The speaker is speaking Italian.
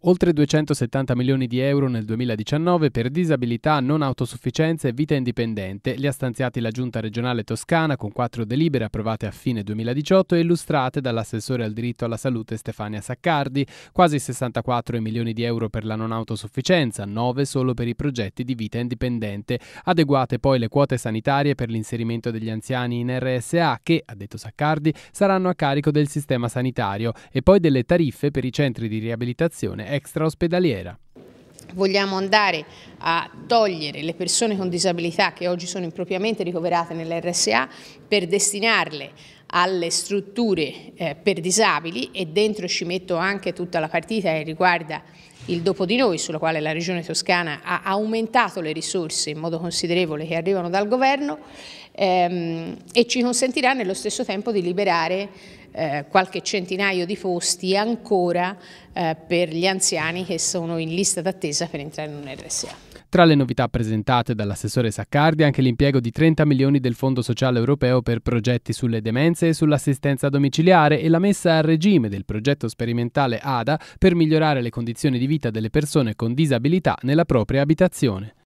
Oltre 270 milioni di euro nel 2019 per disabilità, non autosufficienza e vita indipendente li ha stanziati la Giunta regionale toscana con quattro delibere approvate a fine 2018 e illustrate dall'assessore al diritto alla salute Stefania Saccardi, quasi 64 milioni di euro per la non autosufficienza, 9 solo per i progetti di vita indipendente, adeguate poi le quote sanitarie per l'inserimento degli anziani in RSA che, ha detto Saccardi, saranno a carico del sistema sanitario e poi delle tariffe per i centri di riabilitazione extraospedaliera. Vogliamo andare a togliere le persone con disabilità che oggi sono impropriamente ricoverate nell'RSA per destinarle alle strutture eh, per disabili e dentro ci metto anche tutta la partita che riguarda il dopo di noi, sulla quale la Regione Toscana ha aumentato le risorse in modo considerevole che arrivano dal governo ehm, e ci consentirà nello stesso tempo di liberare eh, qualche centinaio di posti ancora eh, per gli anziani che sono in lista d'attesa per entrare in un RSA. Tra le novità presentate dall'assessore Saccardi anche l'impiego di 30 milioni del Fondo Sociale Europeo per progetti sulle demenze e sull'assistenza domiciliare e la messa a regime del progetto sperimentale ADA per migliorare le condizioni di vita delle persone con disabilità nella propria abitazione.